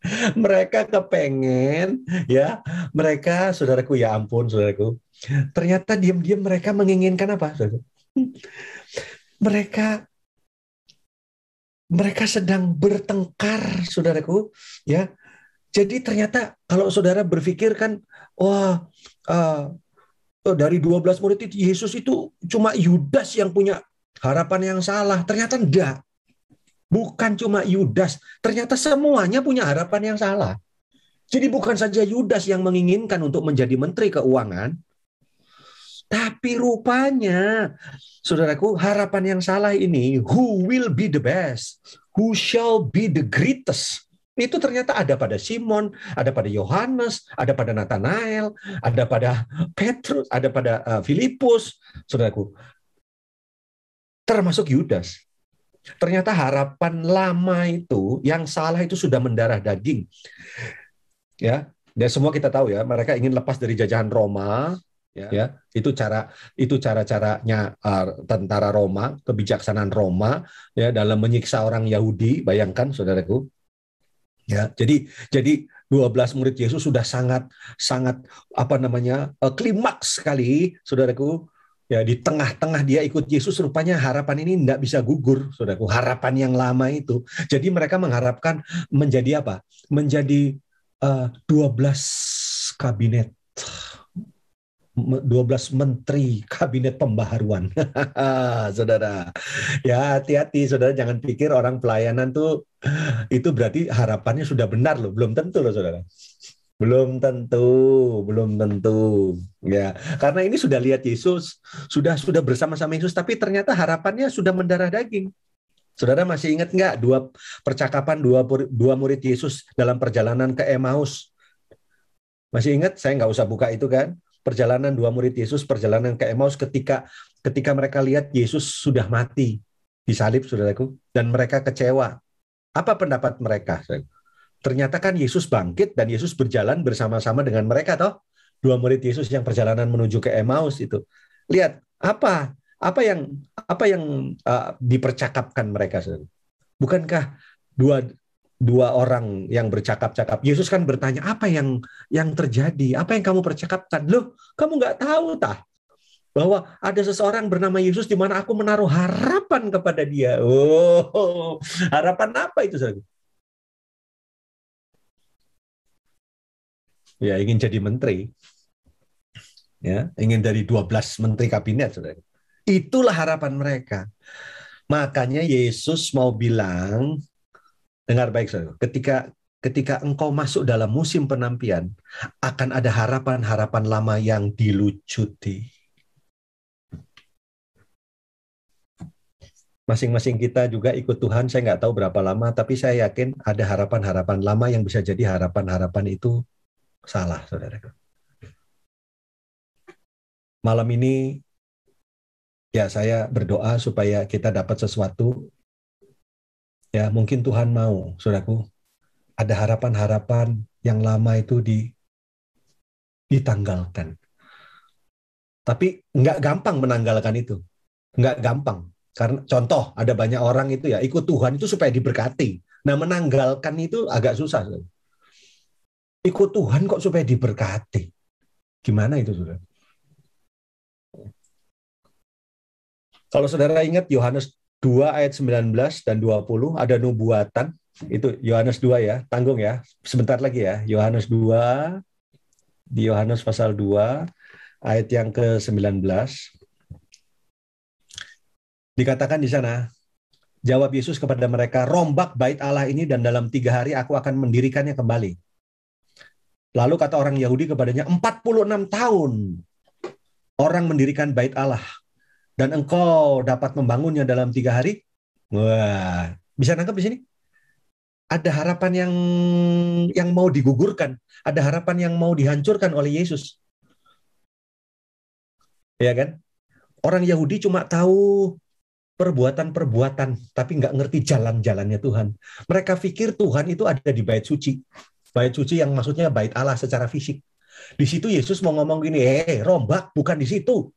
[LAUGHS] mereka kepengen ya mereka saudaraku ya ampun saudaraku ternyata diam-diam mereka menginginkan apa saudaraku? [LAUGHS] mereka mereka sedang bertengkar saudaraku ya jadi ternyata kalau saudara berpikir kan wah uh, dari 12 murid itu Yesus itu cuma Yudas yang punya harapan yang salah ternyata enggak Bukan cuma Yudas, ternyata semuanya punya harapan yang salah. Jadi bukan saja Yudas yang menginginkan untuk menjadi menteri keuangan, tapi rupanya, saudaraku, harapan yang salah ini, who will be the best, who shall be the greatest, itu ternyata ada pada Simon, ada pada Yohanes, ada pada Nathanael, ada pada Petrus, ada pada eh, Filipus, saudaraku. Termasuk Yudas ternyata harapan lama itu yang salah itu sudah mendarah daging. Ya, dan semua kita tahu ya, mereka ingin lepas dari jajahan Roma, ya. ya. Itu cara itu cara-caranya uh, tentara Roma, kebijaksanaan Roma ya dalam menyiksa orang Yahudi, bayangkan Saudaraku. Ya, jadi jadi 12 murid Yesus sudah sangat sangat apa namanya? Uh, klimaks sekali Saudaraku ya di tengah-tengah dia ikut Yesus rupanya harapan ini tidak bisa gugur saudaraku harapan yang lama itu jadi mereka mengharapkan menjadi apa menjadi uh, eh, 12 kabinet 12 menteri kabinet pembaharuan. [LAUGHS] saudara. Ya, hati-hati Saudara jangan pikir orang pelayanan tuh itu berarti harapannya sudah benar loh, belum tentu loh Saudara. Belum tentu, belum tentu. Ya, karena ini sudah lihat Yesus, sudah sudah bersama-sama Yesus, tapi ternyata harapannya sudah mendarah daging. Saudara masih ingat nggak dua percakapan dua, dua murid Yesus dalam perjalanan ke Emmaus? Masih ingat? Saya nggak usah buka itu kan? Perjalanan dua murid Yesus, perjalanan ke Emmaus ketika ketika mereka lihat Yesus sudah mati disalib, saudaraku, dan mereka kecewa. Apa pendapat mereka? Saudaraku? ternyata kan Yesus bangkit dan Yesus berjalan bersama-sama dengan mereka toh dua murid Yesus yang perjalanan menuju ke Emmaus itu lihat apa apa yang apa yang uh, dipercakapkan mereka sendiri bukankah dua dua orang yang bercakap-cakap Yesus kan bertanya apa yang yang terjadi apa yang kamu percakapkan loh kamu nggak tahu tah bahwa ada seseorang bernama Yesus di mana aku menaruh harapan kepada dia. Oh, harapan apa itu? Saudara? ya ingin jadi menteri, ya ingin dari 12 menteri kabinet, saudara. Itulah harapan mereka. Makanya Yesus mau bilang, dengar baik saudara, ketika ketika engkau masuk dalam musim penampian, akan ada harapan-harapan lama yang dilucuti. Masing-masing kita juga ikut Tuhan, saya nggak tahu berapa lama, tapi saya yakin ada harapan-harapan lama yang bisa jadi harapan-harapan itu Salah, saudaraku. Malam ini, ya saya berdoa supaya kita dapat sesuatu. Ya, mungkin Tuhan mau, saudaraku. Ada harapan-harapan yang lama itu di, ditanggalkan. Tapi nggak gampang menanggalkan itu. Nggak gampang. Karena contoh ada banyak orang itu ya ikut Tuhan itu supaya diberkati. Nah menanggalkan itu agak susah. Saudara ikut Tuhan kok supaya diberkati. Gimana itu, saudara? Kalau saudara ingat Yohanes 2 ayat 19 dan 20 ada nubuatan. Itu Yohanes 2 ya, tanggung ya. Sebentar lagi ya. Yohanes 2 di Yohanes pasal 2 ayat yang ke-19. Dikatakan di sana, jawab Yesus kepada mereka, "Rombak bait Allah ini dan dalam tiga hari aku akan mendirikannya kembali." Lalu kata orang Yahudi kepadanya, 46 tahun orang mendirikan bait Allah. Dan engkau dapat membangunnya dalam tiga hari? Wah, bisa nangkep di sini? Ada harapan yang yang mau digugurkan, ada harapan yang mau dihancurkan oleh Yesus. Ya kan? Orang Yahudi cuma tahu perbuatan-perbuatan, tapi nggak ngerti jalan-jalannya Tuhan. Mereka pikir Tuhan itu ada di bait suci. Bait suci yang maksudnya bait Allah secara fisik. Di situ Yesus mau ngomong gini, eh rombak bukan di situ.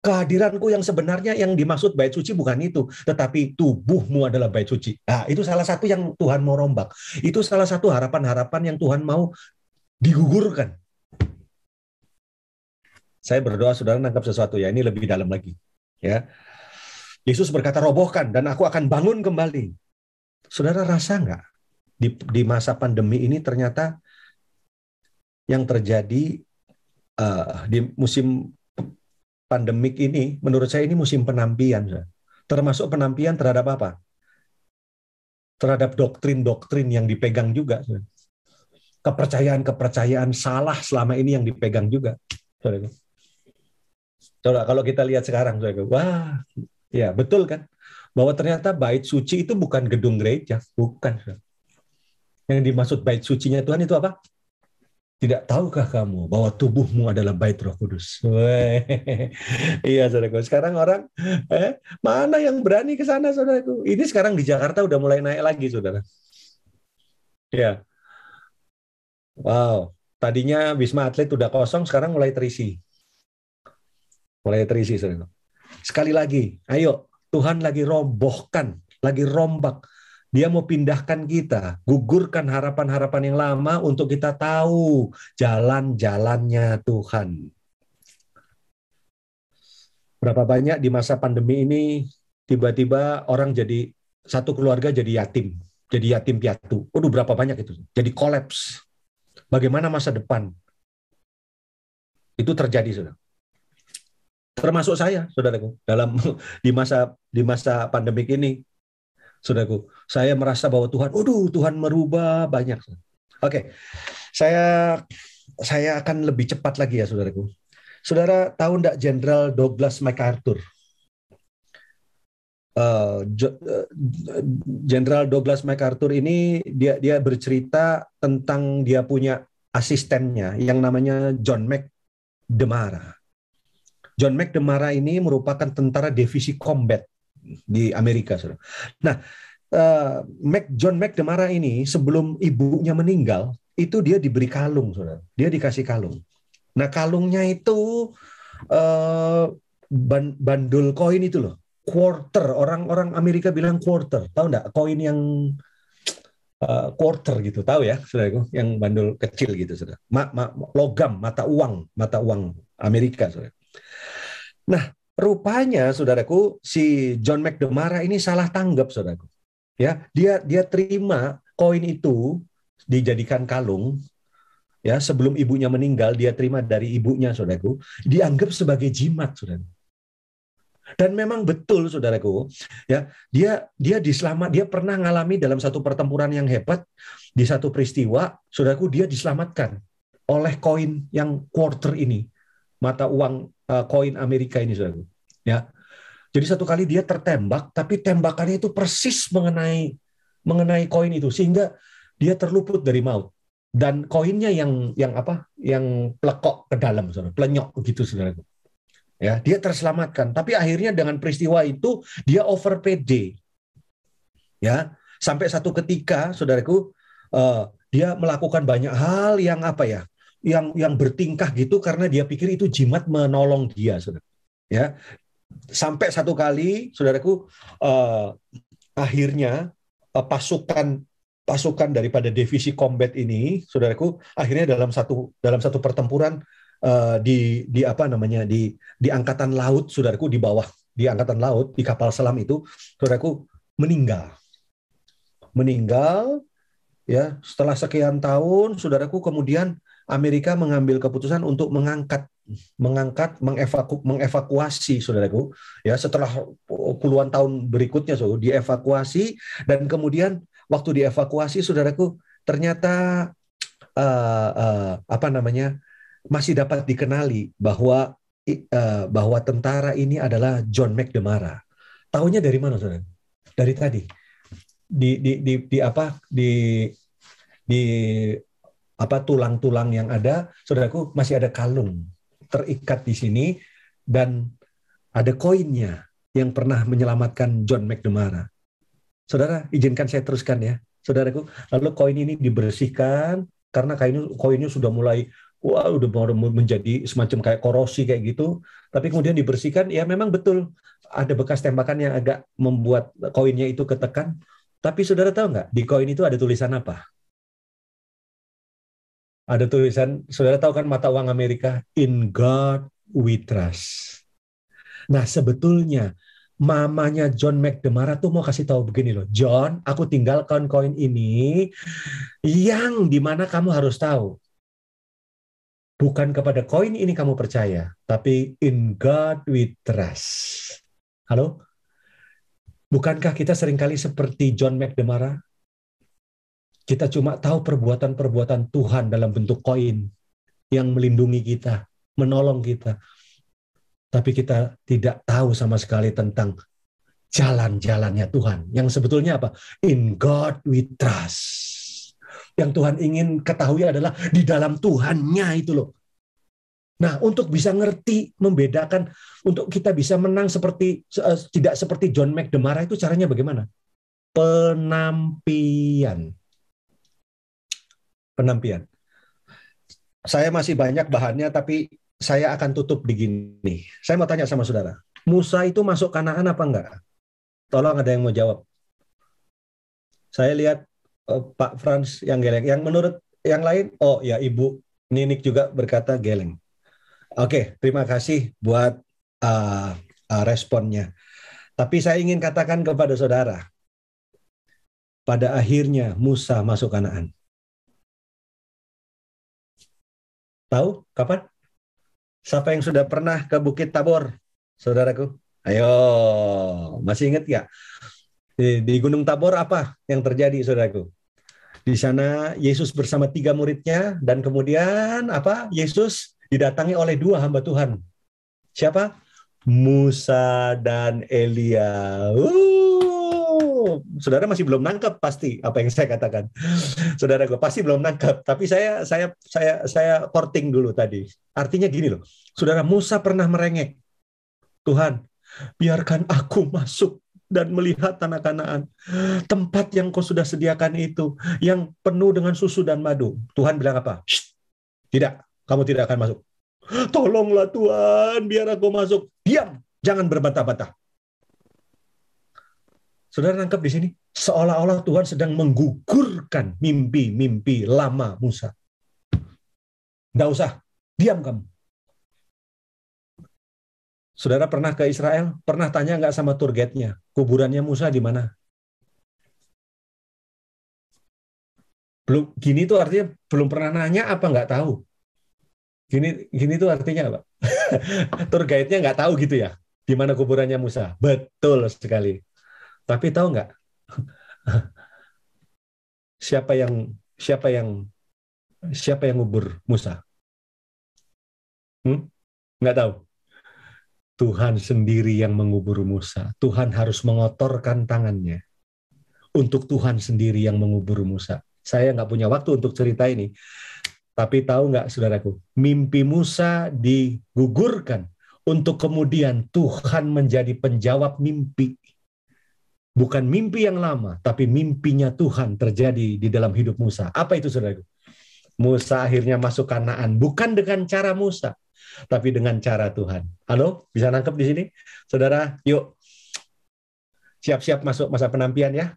Kehadiranku yang sebenarnya yang dimaksud bait suci bukan itu, tetapi tubuhmu adalah bait suci. Nah, itu salah satu yang Tuhan mau rombak. Itu salah satu harapan-harapan yang Tuhan mau digugurkan. Saya berdoa saudara nangkap sesuatu ya, ini lebih dalam lagi. Ya, Yesus berkata robohkan dan aku akan bangun kembali. Saudara rasa nggak di, di masa pandemi ini ternyata yang terjadi uh, di musim pandemik ini, menurut saya ini musim penampian, termasuk penampian terhadap apa? Terhadap doktrin-doktrin yang dipegang juga, kepercayaan-kepercayaan salah selama ini yang dipegang juga. Coba kalau kita lihat sekarang, wah, ya betul kan? Bahwa ternyata bait suci itu bukan gedung gereja, bukan yang dimaksud bait sucinya Tuhan itu apa? Tidak tahukah kamu bahwa tubuhmu adalah bait Roh Kudus? [LAUGHS] iya, saudaraku. Sekarang orang eh, mana yang berani ke sana, saudaraku? Ini sekarang di Jakarta udah mulai naik lagi, saudara. Ya. Wow. Tadinya Wisma Atlet udah kosong, sekarang mulai terisi. Mulai terisi, saudara. Sekali lagi, ayo Tuhan lagi robohkan, lagi rombak dia mau pindahkan kita, gugurkan harapan-harapan yang lama untuk kita tahu jalan-jalannya Tuhan. Berapa banyak di masa pandemi ini tiba-tiba orang jadi satu keluarga jadi yatim, jadi yatim piatu. Waduh berapa banyak itu. Jadi kolaps. Bagaimana masa depan? Itu terjadi, sudah. termasuk saya saudaraku dalam [LAUGHS] di masa di masa pandemik ini Saudaraku, saya merasa bahwa Tuhan, aduh Tuhan merubah banyak. Oke, okay. saya saya akan lebih cepat lagi ya saudaraku. Saudara tahu tidak Jenderal Douglas MacArthur? Eh, eh, Jenderal uh, Douglas MacArthur ini dia dia bercerita tentang dia punya asistennya yang namanya John Mac Demara. John Mac Demara ini merupakan tentara divisi combat di Amerika. Saudara. Nah, uh, Mac, John McNamara ini sebelum ibunya meninggal itu dia diberi kalung, saudara. Dia dikasih kalung. Nah, kalungnya itu uh, bandul koin itu loh, quarter. Orang-orang Amerika bilang quarter. Tahu nggak? Koin yang uh, quarter gitu, tahu ya, saudaraku? Yang bandul kecil gitu, saudara. Ma, ma, logam, mata uang, mata uang Amerika, saudara. Nah, Rupanya, saudaraku, si John McDemara ini salah tanggap, saudaraku. Ya, dia dia terima koin itu dijadikan kalung. Ya, sebelum ibunya meninggal, dia terima dari ibunya, saudaraku. Dianggap sebagai jimat, saudaraku. Dan memang betul, saudaraku, ya dia dia diselamat, dia pernah mengalami dalam satu pertempuran yang hebat di satu peristiwa, saudaraku dia diselamatkan oleh koin yang quarter ini mata uang eh, koin uh, Amerika ini saudara. Ya. Jadi satu kali dia tertembak tapi tembakannya itu persis mengenai mengenai koin itu sehingga dia terluput dari maut dan koinnya yang yang apa? yang plekok ke dalam saudara, plenyok begitu saudara. Ya, dia terselamatkan tapi akhirnya dengan peristiwa itu dia over PD. Ya, sampai satu ketika saudaraku uh, dia melakukan banyak hal yang apa ya? yang yang bertingkah gitu karena dia pikir itu jimat menolong dia, saudara. Ya, sampai satu kali, saudaraku, uh, akhirnya uh, pasukan pasukan daripada divisi combat ini, saudaraku, akhirnya dalam satu dalam satu pertempuran uh, di di apa namanya di di angkatan laut, saudaraku di bawah di angkatan laut di kapal selam itu, saudaraku meninggal, meninggal, ya setelah sekian tahun, saudaraku kemudian Amerika mengambil keputusan untuk mengangkat mengangkat mengevaku, mengevakuasi saudaraku ya setelah puluhan tahun berikutnya so dievakuasi dan kemudian waktu dievakuasi saudaraku ternyata uh, uh, apa namanya masih dapat dikenali bahwa uh, bahwa tentara ini adalah John McDemara tahunya dari mana saudara dari tadi di di di, di apa di di apa tulang-tulang yang ada, saudaraku masih ada kalung terikat di sini dan ada koinnya yang pernah menyelamatkan John McNamara. Saudara, izinkan saya teruskan ya. Saudaraku, lalu koin ini dibersihkan karena kainnya koinnya sudah mulai wah udah menjadi semacam kayak korosi kayak gitu, tapi kemudian dibersihkan ya memang betul ada bekas tembakan yang agak membuat koinnya itu ketekan. Tapi saudara tahu nggak di koin itu ada tulisan apa? ada tulisan, saudara tahu kan mata uang Amerika, in God we trust. Nah sebetulnya mamanya John McDemara tuh mau kasih tahu begini loh, John, aku tinggalkan koin ini yang dimana kamu harus tahu. Bukan kepada koin ini kamu percaya, tapi in God we trust. Halo? Bukankah kita seringkali seperti John McDemara? Kita cuma tahu perbuatan-perbuatan Tuhan dalam bentuk koin yang melindungi kita, menolong kita. Tapi kita tidak tahu sama sekali tentang jalan-jalannya Tuhan. Yang sebetulnya apa? In God we trust. Yang Tuhan ingin ketahui adalah di dalam Tuhannya itu loh. Nah, untuk bisa ngerti, membedakan, untuk kita bisa menang seperti eh, tidak seperti John McDemara itu caranya bagaimana? Penampian penampian. Saya masih banyak bahannya, tapi saya akan tutup begini. Saya mau tanya sama saudara, Musa itu masuk Kanaan apa enggak? Tolong ada yang mau jawab. Saya lihat uh, Pak Frans yang geleng. Yang menurut yang lain, oh ya Ibu Ninik juga berkata geleng. Oke, terima kasih buat uh, uh, responnya. Tapi saya ingin katakan kepada saudara, pada akhirnya Musa masuk Kanaan. Tahu kapan? Siapa yang sudah pernah ke Bukit Tabor, saudaraku? Ayo, masih ingat ya? Di, di Gunung Tabor apa yang terjadi, saudaraku? Di sana Yesus bersama tiga muridnya dan kemudian apa? Yesus didatangi oleh dua hamba Tuhan. Siapa? Musa dan Elia. Uh, saudara masih belum nangkep pasti apa yang saya katakan. saudara gue pasti belum nangkep, tapi saya saya saya saya korting dulu tadi. Artinya gini loh, saudara Musa pernah merengek. Tuhan, biarkan aku masuk dan melihat tanah Kanaan, tempat yang kau sudah sediakan itu, yang penuh dengan susu dan madu. Tuhan bilang apa? Tidak, kamu tidak akan masuk. Tolonglah Tuhan, biar aku masuk. Diam, jangan berbantah-bantah. Saudara nangkep di sini? Seolah-olah Tuhan sedang menggugurkan mimpi-mimpi lama Musa. Tidak usah, diam kamu. Saudara pernah ke Israel? Pernah tanya nggak sama tour guide-nya? Kuburannya Musa di mana? Belum gini itu artinya belum pernah nanya apa nggak tahu. Gini gini itu artinya apa? [LAUGHS] tour guide-nya nggak tahu gitu ya. Di mana kuburannya Musa? Betul sekali. Tapi tahu nggak siapa yang siapa yang siapa yang ngubur Musa? Hmm? Nggak tahu. Tuhan sendiri yang mengubur Musa. Tuhan harus mengotorkan tangannya. Untuk Tuhan sendiri yang mengubur Musa. Saya nggak punya waktu untuk cerita ini. Tapi tahu nggak saudaraku, mimpi Musa digugurkan untuk kemudian Tuhan menjadi penjawab mimpi Bukan mimpi yang lama, tapi mimpinya Tuhan terjadi di dalam hidup Musa. Apa itu saudara? Musa akhirnya masuk Kanaan bukan dengan cara Musa, tapi dengan cara Tuhan. Halo, bisa nangkep di sini? Saudara, yuk siap-siap masuk masa penampian ya.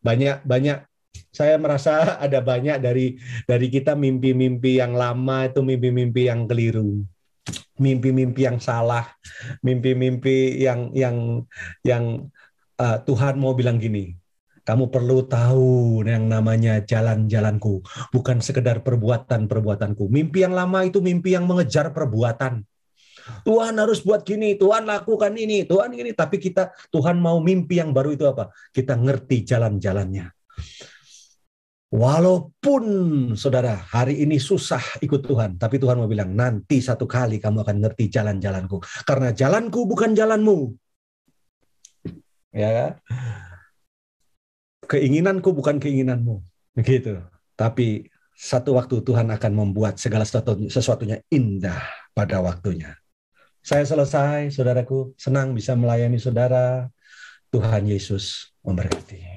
banyak banyak saya merasa [LAUGHS] ada banyak dari dari kita mimpi-mimpi yang lama itu mimpi-mimpi yang keliru mimpi-mimpi yang salah mimpi-mimpi yang yang yang uh, Tuhan mau bilang gini, kamu perlu tahu yang namanya jalan-jalanku, bukan sekedar perbuatan-perbuatanku. Mimpi yang lama itu mimpi yang mengejar perbuatan. Tuhan harus buat gini, Tuhan lakukan ini, Tuhan ini. Tapi kita, Tuhan mau mimpi yang baru itu apa? Kita ngerti jalan-jalannya. Walaupun saudara hari ini susah ikut Tuhan, tapi Tuhan mau bilang nanti satu kali kamu akan ngerti jalan-jalanku. Karena jalanku bukan jalanmu, ya kan? keinginanku bukan keinginanmu begitu. tapi satu waktu Tuhan akan membuat segala sesuatu, sesuatunya indah pada waktunya. Saya selesai, saudaraku. Senang bisa melayani saudara. Tuhan Yesus memberkati.